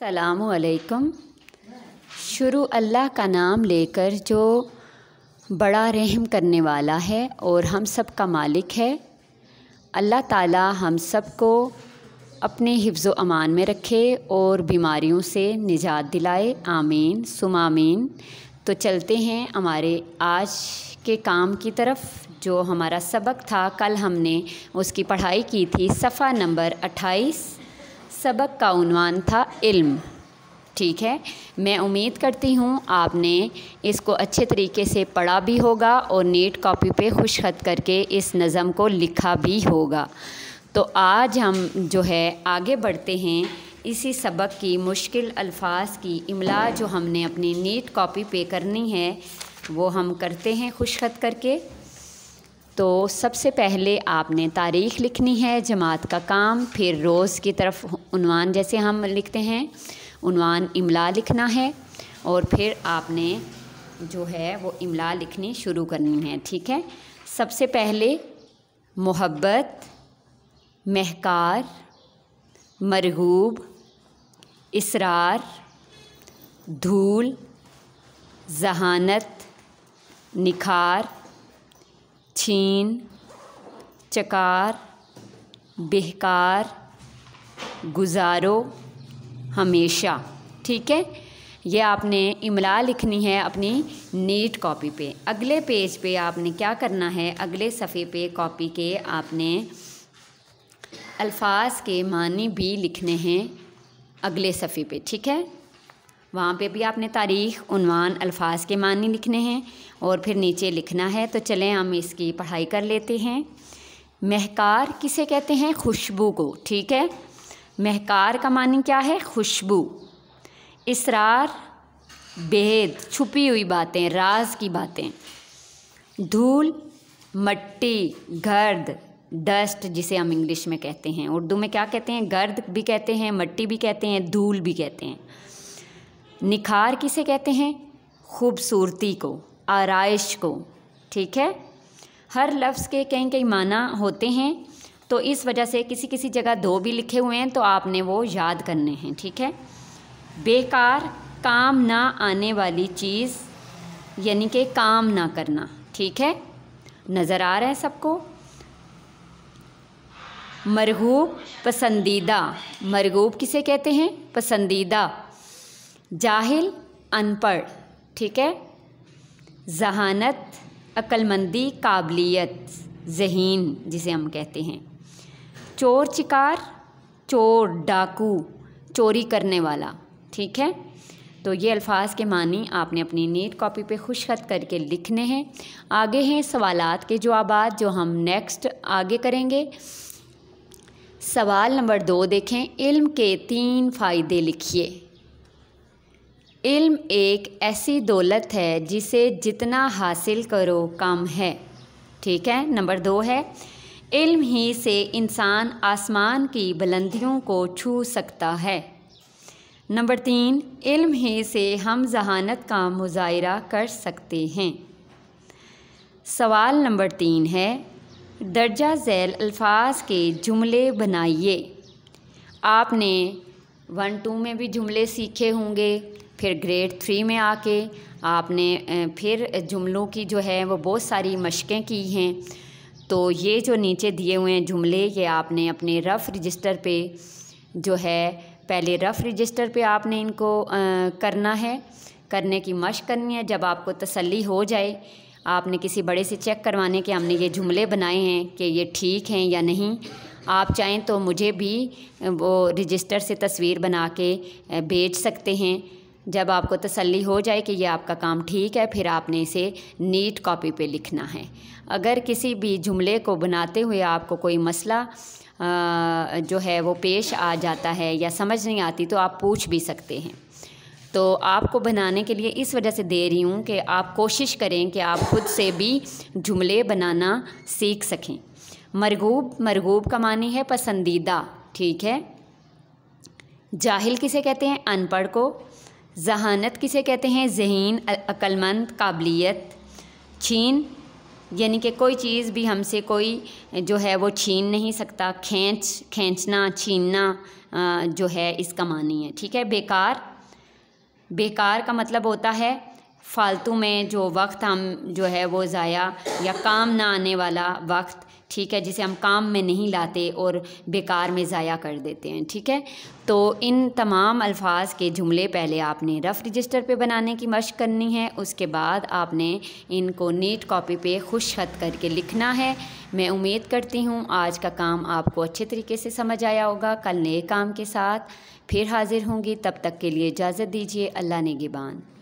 सलामकुम शुरू अल्लाह का नाम लेकर जो बड़ा रहम करने वाला है और हम सब का मालिक है अल्लाह ताला हम सब को अपने हिफ्ज़ अमान में रखे और बीमारियों से निजात दिलाए आमीन सुमामीन तो चलते हैं हमारे आज के काम की तरफ जो हमारा सबक था कल हमने उसकी पढ़ाई की थी सफ़ा नंबर अट्ठाईस सबक का उनवान था इल्म ठीक है मैं उम्मीद करती हूँ आपने इसको अच्छे तरीके से पढ़ा भी होगा और नेट कॉपी पे खुश खत करके इस नज़म को लिखा भी होगा तो आज हम जो है आगे बढ़ते हैं इसी सबक की मुश्किल अल्फाज की इमला जो हमने अपनी नीट कॉपी पे करनी है वो हम करते हैं खुशखत करके तो सबसे पहले आपने तारीख लिखनी है जमात का काम फिर रोज़ की तरफ उनवान जैसे हम लिखते हैं उनवान इमला लिखना है और फिर आपने जो है वो इमला लिखनी शुरू करनी है ठीक है सबसे पहले मोहब्बत महकार मरहूब इसरार धूल जहानत निखार छीन चकार बेहकार गुजारो हमेशा ठीक है ये आपने इमला लिखनी है अपनी नीट कॉपी पे अगले पेज पे आपने क्या करना है अगले सफ़े पे कॉपी के आपने अल्फाज के मानी भी लिखने हैं अगले सफ़े पे ठीक है वहाँ पे भी आपने तारीख उनवान अल्फाज के मानी लिखने हैं और फिर नीचे लिखना है तो चलें हम इसकी पढ़ाई कर लेते हैं महकार किसे कहते हैं खुशबू को ठीक है महकार का मानी क्या है खुशबू इसरार बेहद छुपी हुई बातें राज की बातें धूल मट्टी गर्द डस्ट जिसे हम इंग्लिश में कहते हैं उर्दू में क्या कहते हैं गर्द भी कहते हैं मट्टी भी कहते हैं धूल भी कहते हैं निखार किसे कहते हैं खूबसूरती को आरइश को ठीक है हर लफ्ज़ के कई कई माना होते हैं तो इस वजह से किसी किसी जगह दो भी लिखे हुए हैं तो आपने वो याद करने हैं ठीक है बेकार काम ना आने वाली चीज़ यानी कि काम ना करना ठीक है नज़र आ रहा है सबको मरहूब पसंदीदा मरगूब किसे कहते हैं पसंदीदा जाहिल अनपढ़ ठीक है जहानत अक्लमंदी काबिलियत जहीन जिसे हम कहते हैं चोर चिकार चोर डाकू चोरी करने वाला ठीक है तो ये अल्फाज के मानी आपने अपनी नीट कॉपी पे खुश खत करके लिखने हैं आगे हैं सवालात के जवाब जो हम नेक्स्ट आगे करेंगे सवाल नंबर दो देखें इल्म के तीन फ़ायदे लिखिए इल्म एक ऐसी दौलत है जिसे जितना हासिल करो कम है ठीक है नंबर दो है इल्म ही से इंसान आसमान की बुलंदियों को छू सकता है नंबर तीन इल्म ही से हम जहानत का मुजाहरा कर सकते हैं सवाल नंबर तीन है दर्जा झैल अल्फाज के जुमले बनाइए आपने वन टू में भी जुमले सीखे होंगे फिर ग्रेड थ्री में आके आपने फिर जुमलों की जो है वो बहुत सारी मशक़ें की हैं तो ये जो नीचे दिए हुए हैं जुमले ये आपने अपने रफ़ रजिस्टर पे जो है पहले रफ़ रजिस्टर पे आपने इनको आ, करना है करने की मश करनी है जब आपको तसल्ली हो जाए आपने किसी बड़े से चेक करवाने के हमने ये जुमले बनाए हैं कि ये ठीक हैं या नहीं आप चाहें तो मुझे भी वो रजिस्टर से तस्वीर बना के भेज सकते हैं जब आपको तसल्ली हो जाए कि यह आपका काम ठीक है फिर आपने इसे नीट कॉपी पे लिखना है अगर किसी भी जुमले को बनाते हुए आपको कोई मसला आ, जो है वो पेश आ जाता है या समझ नहीं आती तो आप पूछ भी सकते हैं तो आपको बनाने के लिए इस वजह से दे रही हूँ कि आप कोशिश करें कि आप खुद से भी जुमले बनाना सीख सकें मरगूब मरगूब का मानी है पसंदीदा ठीक है जाहिल किसे कहते हैं अनपढ़ को जहानत किसे कहते हैं जहन अक्लमंद काबिलियत छीन यानी कि कोई चीज़ भी हमसे कोई जो है वो छीन नहीं सकता खींच खींचना छीनना जो है इसका मानी है ठीक है बेकार बेकार का मतलब होता है फालतू में जो वक्त हम जो है वो ज़ाया या काम ना आने वाला वक्त ठीक है जिसे हम काम में नहीं लाते और बेकार में ज़ाया कर देते हैं ठीक है तो इन तमाम अल्फाज के जुमले पहले आपने रफ़ रजिस्टर पे बनाने की मशक करनी है उसके बाद आपने इनको नीट कॉपी पे खुश हद करके लिखना है मैं उम्मीद करती हूँ आज का काम आपको अच्छे तरीके से समझ आया होगा कल नए काम के साथ फिर हाज़िर होंगी तब तक के लिए इजाज़त दीजिए अल्लाह ने गिबान